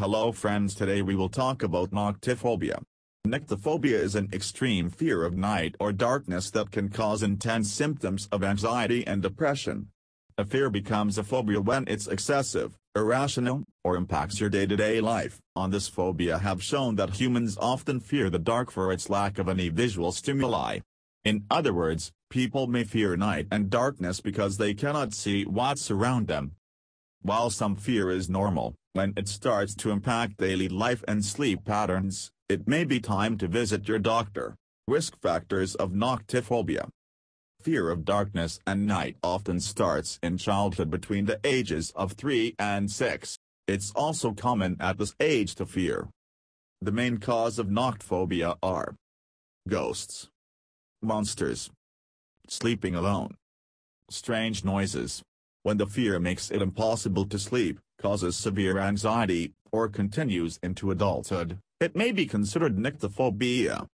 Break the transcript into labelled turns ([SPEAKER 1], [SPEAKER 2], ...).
[SPEAKER 1] Hello friends today we will talk about noctophobia. Nectophobia is an extreme fear of night or darkness that can cause intense symptoms of anxiety and depression. A fear becomes a phobia when it's excessive, irrational, or impacts your day-to-day -day life. On this phobia have shown that humans often fear the dark for its lack of any visual stimuli. In other words, people may fear night and darkness because they cannot see what's around them, while some fear is normal, when it starts to impact daily life and sleep patterns, it may be time to visit your doctor. Risk factors of noctophobia. Fear of darkness and night often starts in childhood between the ages of 3 and 6. It's also common at this age to fear. The main cause of noctophobia are ghosts, monsters, sleeping alone, strange noises, when the fear makes it impossible to sleep, causes severe anxiety, or continues into adulthood, it may be considered nyctophobia.